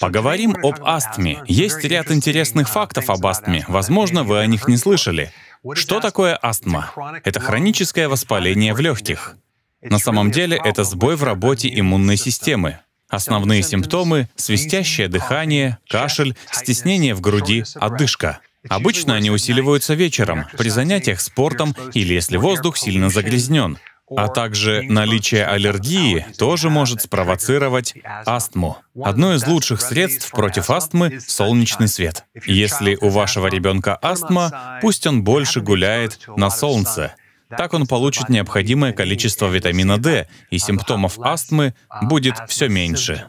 Поговорим об астме. Есть ряд интересных фактов об астме. Возможно, вы о них не слышали. Что такое астма? Это хроническое воспаление в легких. На самом деле это сбой в работе иммунной системы. Основные симптомы — свистящее дыхание, кашель, стеснение в груди, одышка. Обычно они усиливаются вечером, при занятиях спортом или если воздух сильно загрязнен а также наличие аллергии тоже может спровоцировать астму. Одно из лучших средств против астмы — солнечный свет. Если у вашего ребенка астма, пусть он больше гуляет на солнце. Так он получит необходимое количество витамина D, и симптомов астмы будет все меньше.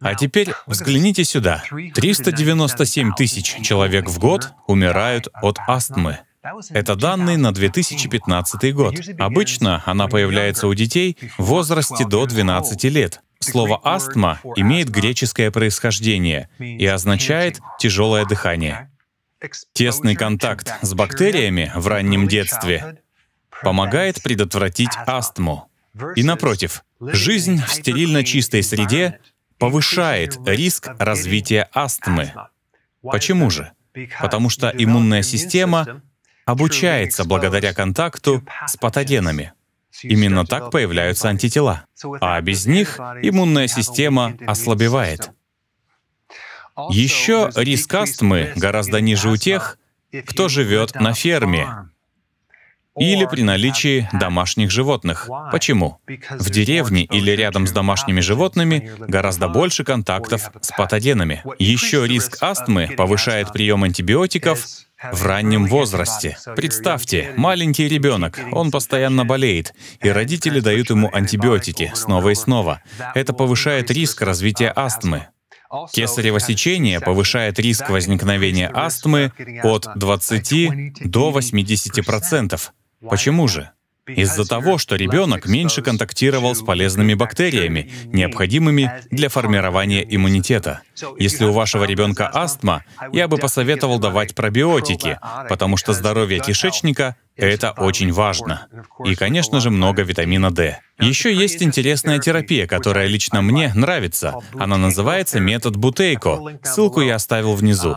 А теперь взгляните сюда. 397 тысяч человек в год умирают от астмы. Это данные на 2015 год. Обычно она появляется у детей в возрасте до 12 лет. Слово «астма» имеет греческое происхождение и означает «тяжелое дыхание». Тесный контакт с бактериями в раннем детстве помогает предотвратить астму. И напротив, жизнь в стерильно чистой среде повышает риск развития астмы. Почему же? Потому что иммунная система обучается благодаря контакту с патогенами. Именно так появляются антитела. А без них иммунная система ослабевает. Еще риск астмы гораздо ниже у тех, кто живет на ферме или при наличии домашних животных. Почему? В деревне или рядом с домашними животными гораздо больше контактов с патогенами. Еще риск астмы повышает прием антибиотиков в раннем возрасте. Представьте, маленький ребенок, он постоянно болеет, и родители дают ему антибиотики снова и снова. Это повышает риск развития астмы. Кесарево сечение повышает риск возникновения астмы от 20 до 80%. Почему же? из-за того, что ребенок меньше контактировал с полезными бактериями, необходимыми для формирования иммунитета. Если у вашего ребенка астма, я бы посоветовал давать пробиотики, потому что здоровье кишечника это очень важно. И, конечно же, много витамина D. Еще есть интересная терапия, которая лично мне нравится. Она называется метод Бутейко. Ссылку я оставил внизу.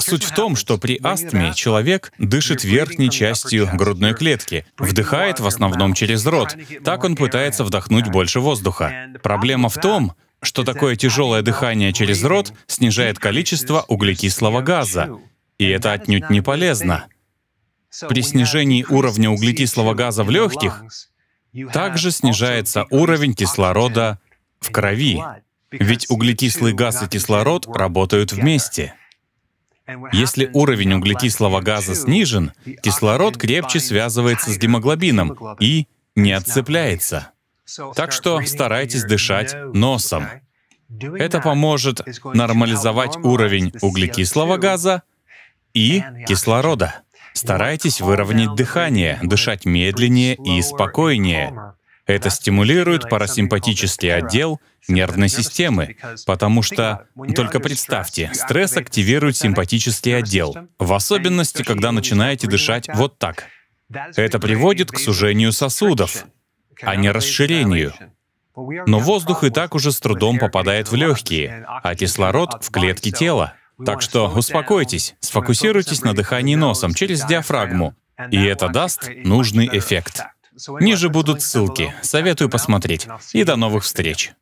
Суть в том, что при астме человек дышит верхней частью грудной клетки, вдыхает в основном через рот. Так он пытается вдохнуть больше воздуха. Проблема в том, что такое тяжелое дыхание через рот снижает количество углекислого газа, и это отнюдь не полезно. При снижении уровня углекислого газа в легких также снижается уровень кислорода в крови, ведь углекислый газ и кислород работают вместе. Если уровень углекислого газа снижен, кислород крепче связывается с гемоглобином и не отцепляется. Так что старайтесь дышать носом. Это поможет нормализовать уровень углекислого газа и кислорода. Старайтесь выровнять дыхание, дышать медленнее и спокойнее. Это стимулирует парасимпатический отдел нервной системы, потому что, только представьте, стресс активирует симпатический отдел, в особенности, когда начинаете дышать вот так. Это приводит к сужению сосудов, а не расширению. Но воздух и так уже с трудом попадает в легкие, а кислород — в клетки тела. Так что успокойтесь, сфокусируйтесь на дыхании носом через диафрагму, и это даст нужный эффект. Ниже будут ссылки. Советую посмотреть. И до новых встреч.